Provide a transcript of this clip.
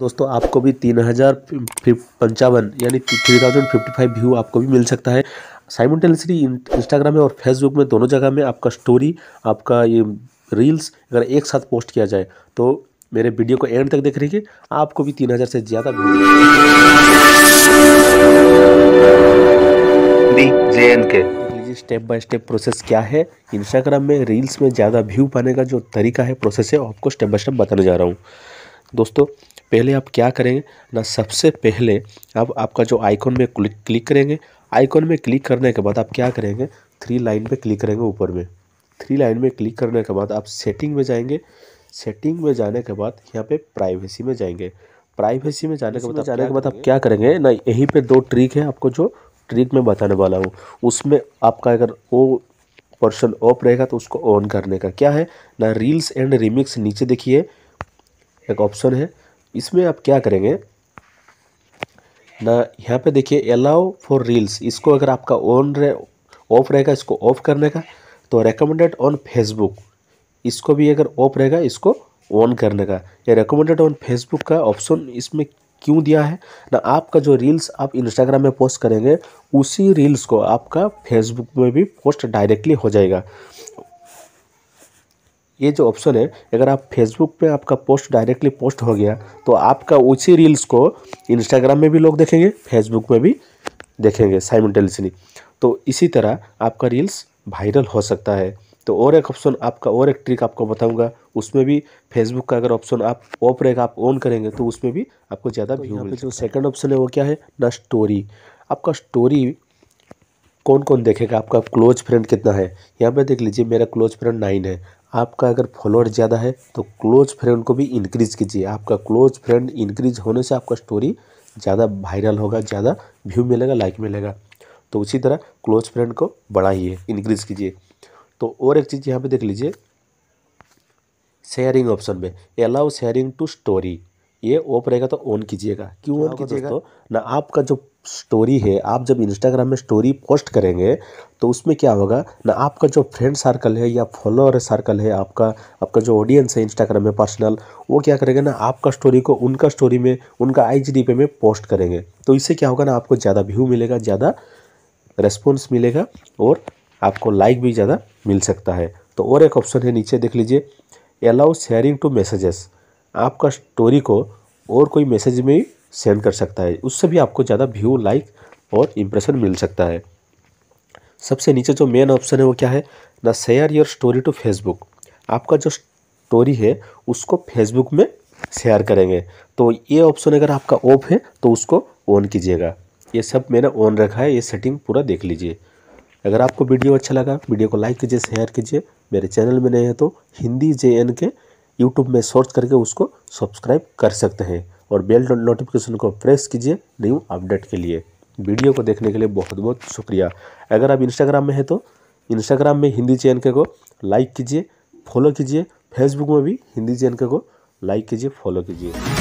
दोस्तों आपको भी तीन हज़ार पंचावन यानी three thousand fifty five view आपको भी मिल सकता है साइमल्टेनियसली इंस्टाग्राम में और फेसबुक में दोनों जगह में आपका स्टोरी आपका ये रील्स अगर एक साथ पोस्ट किया जाए तो मेरे वीडियो को एंड तक देख रही है आपको भी तीन हज़ार से ज़्यादा व्यू के स्टेप बाय स्टेप प्रोसेस क्या है इंस्टाग्राम में रील्स में ज़्यादा व्यू पाने का जो तरीका है प्रोसेस है आपको स्टेप बाय स्टेप बताने जा रहा हूँ दोस्तों पहले आप क्या करेंगे ना सबसे पहले आप आपका जो आइकॉन में क्लिक क्लिक करेंगे आइकॉन में क्लिक करने के बाद आप क्या करेंगे थ्री लाइन पे क्लिक करेंगे ऊपर में थ्री लाइन में क्लिक करने के बाद आप सेटिंग में जाएंगे सेटिंग में जाने के बाद यहाँ पे प्राइवेसी में जाएंगे प्राइवेसी में जाने के बाद जाने के बाद आप क्या करेंगे ना यहीं पर दो ट्रिक है आपको जो ट्रिक मैं बताने वाला हूँ उसमें आपका अगर वो पर्सन ऑफ रहेगा तो उसको ऑन करने का क्या है ना रील्स एंड रिमिक्स नीचे देखिए एक ऑप्शन है इसमें आप क्या करेंगे ना यहाँ पे देखिए अलाउ फॉर रील्स इसको अगर आपका ऑन रहे ऑफ रहेगा इसको ऑफ करने का तो रेकमेंडेड ऑन फेसबुक इसको भी अगर ऑफ रहेगा इसको ऑन करने का या रिकमेंडेड ऑन फेसबुक का ऑप्शन इसमें क्यों दिया है ना आपका जो रील्स आप इंस्टाग्राम में पोस्ट करेंगे उसी रील्स को आपका फेसबुक में भी पोस्ट डायरेक्टली हो जाएगा ये जो ऑप्शन है अगर आप फेसबुक पे आपका पोस्ट डायरेक्टली पोस्ट हो गया तो आपका उसी रील्स को इंस्टाग्राम में भी लोग देखेंगे फेसबुक में भी देखेंगे साइमटेलिसनी तो इसी तरह आपका रील्स वायरल हो सकता है तो और एक ऑप्शन आपका और एक ट्रिक आपको बताऊंगा उसमें भी फेसबुक का अगर ऑप्शन आप ऑफ रहेगा आप ऑन करेंगे तो उसमें भी आपको ज़्यादा व्यू तो मिलेगा जो सेकंड ऑप्शन है वो क्या है ना स्टोरी आपका स्टोरी कौन कौन देखेगा आपका क्लोज फ्रेंड कितना है यहाँ पे देख लीजिए मेरा क्लोज फ्रेंड नाइन है आपका अगर फॉलोअर ज़्यादा है तो क्लोज फ्रेंड को भी इंक्रीज़ कीजिए आपका क्लोज फ्रेंड इंक्रीज होने से आपका स्टोरी ज़्यादा वायरल होगा ज़्यादा व्यू मिलेगा लाइक मिलेगा तो उसी तरह क्लोज फ्रेंड को बढ़ाइए इंक्रीज़ कीजिए तो और एक चीज़ यहाँ पर देख लीजिए शेयरिंग ऑप्शन में अलाउ शेयरिंग टू स्टोरी ये ऑफ रहेगा तो ऑन कीजिएगा क्यों ऑन कीजिएगा तो ना आपका जो स्टोरी है आप जब इंस्टाग्राम में स्टोरी पोस्ट करेंगे तो उसमें क्या होगा ना आपका जो फ्रेंड सर्कल है या फॉलोअर सर्कल है आपका आपका जो ऑडियंस है इंस्टाग्राम में पर्सनल वो क्या करेंगे ना आपका स्टोरी को उनका स्टोरी में उनका आई पे में पोस्ट करेंगे तो इससे क्या होगा ना आपको ज़्यादा व्यू मिलेगा ज़्यादा रेस्पॉन्स मिलेगा और आपको लाइक भी ज़्यादा मिल सकता है तो और एक ऑप्शन है नीचे देख लीजिए अलाउ शेयरिंग टू मैसेजेस आपका स्टोरी को और कोई मैसेज में सेंड कर सकता है उससे भी आपको ज़्यादा व्यू लाइक और इम्प्रेशन मिल सकता है सबसे नीचे जो मेन ऑप्शन है वो क्या है ना share your story to Facebook आपका जो स्टोरी है उसको फेसबुक में शेयर करेंगे तो ये ऑप्शन अगर आपका ऑफ है तो उसको ऑन कीजिएगा ये सब मैंने ऑन रखा है ये सेटिंग पूरा देख लीजिए अगर आपको वीडियो अच्छा लगा वीडियो को लाइक कीजिए शेयर कीजिए मेरे चैनल में नए हैं तो हिंदी जे के यूट्यूब में सर्च करके उसको सब्सक्राइब कर सकते हैं और बेल नोटिफिकेशन को प्रेस कीजिए न्यू अपडेट के लिए वीडियो को देखने के लिए बहुत बहुत शुक्रिया अगर आप इंस्टाग्राम में हैं तो इंस्टाग्राम में हिंदी चैन के को लाइक कीजिए फॉलो कीजिए फेसबुक में भी हिंदी चैन के को लाइक कीजिए फॉलो कीजिए